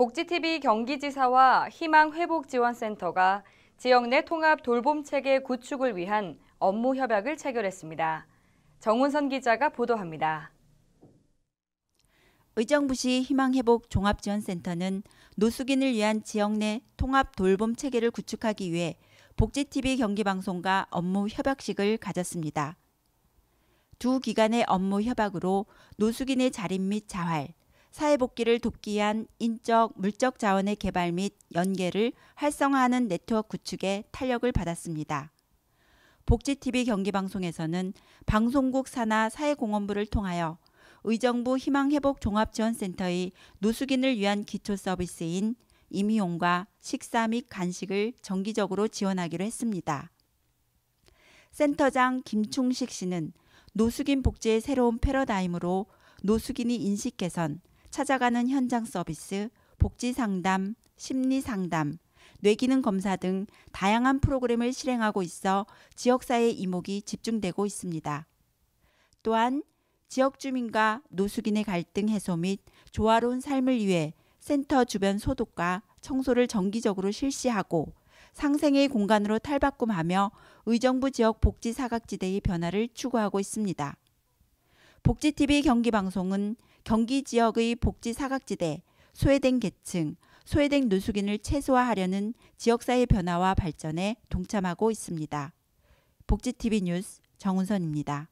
복지TV 경기지사와 희망회복지원센터가 지역 내 통합 돌봄체계 구축을 위한 업무 협약을 체결했습니다. 정운선 기자가 보도합니다. 의정부시 희망회복 종합지원센터는 노숙인을 위한 지역 내 통합 돌봄 체계를 구축하기 위해 복지TV 경기방송과 업무 협약식을 가졌습니다. 두 기관의 업무 협약으로 노숙인의 자립 및 자활, 사회복귀를 돕기 위한 인적, 물적 자원의 개발 및 연계를 활성화하는 네트워크 구축에 탄력을 받았습니다. 복지TV 경기방송에서는 방송국 산하 사회공헌부를 통하여 의정부 희망회복종합지원센터의 노숙인을 위한 기초 서비스인 임의용과 식사 및 간식을 정기적으로 지원하기로 했습니다. 센터장 김충식 씨는 노숙인 복지의 새로운 패러다임으로 노숙인이 인식 개선, 찾아가는 현장 서비스, 복지 상담, 심리 상담, 뇌기능 검사 등 다양한 프로그램을 실행하고 있어 지역사회 이목이 집중되고 있습니다. 또한 지역 주민과 노숙인의 갈등 해소 및 조화로운 삶을 위해 센터 주변 소독과 청소를 정기적으로 실시하고 상생의 공간으로 탈바꿈하며 의정부 지역 복지 사각지대의 변화를 추구하고 있습니다. 복지TV 경기방송은 경기 지역의 복지 사각지대, 소외된 계층, 소외된 누수인을 최소화하려는 지역사회 변화와 발전에 동참하고 있습니다. 복지TV 뉴스 정운선입니다.